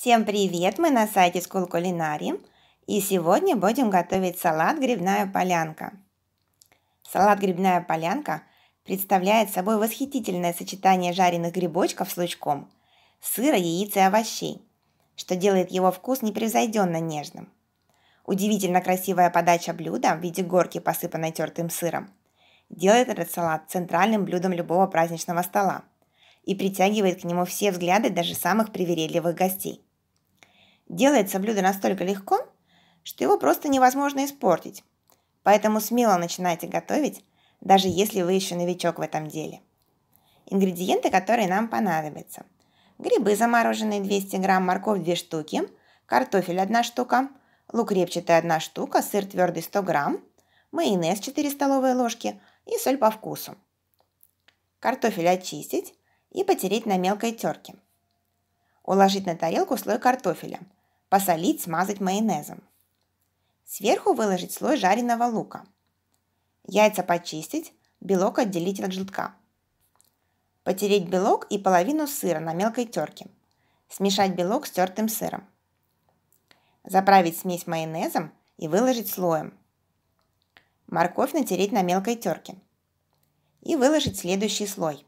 Всем привет! Мы на сайте School Culinary и сегодня будем готовить салат «Грибная полянка». Салат «Грибная полянка» представляет собой восхитительное сочетание жареных грибочков с лучком, сыра, яиц и овощей, что делает его вкус непревзойденно нежным. Удивительно красивая подача блюда в виде горки, посыпанной тертым сыром, делает этот салат центральным блюдом любого праздничного стола и притягивает к нему все взгляды даже самых привередливых гостей. Делается блюдо настолько легко, что его просто невозможно испортить. Поэтому смело начинайте готовить, даже если вы еще новичок в этом деле. Ингредиенты, которые нам понадобятся. Грибы замороженные 200 грамм, морковь 2 штуки, картофель 1 штука, лук репчатый 1 штука, сыр твердый 100 грамм, майонез 4 столовые ложки и соль по вкусу. Картофель очистить и потереть на мелкой терке. Уложить на тарелку слой картофеля – посолить, смазать майонезом. Сверху выложить слой жареного лука. Яйца почистить, белок отделить от желтка. Потереть белок и половину сыра на мелкой терке. Смешать белок с тертым сыром. Заправить смесь майонезом и выложить слоем. Морковь натереть на мелкой терке. И выложить следующий слой.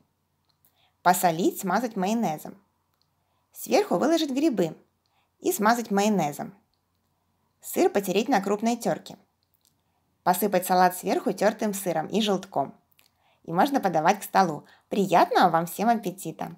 Посолить, смазать майонезом. Сверху выложить грибы – и смазать майонезом. Сыр потереть на крупной терке. Посыпать салат сверху тертым сыром и желтком. И можно подавать к столу. Приятного вам всем аппетита!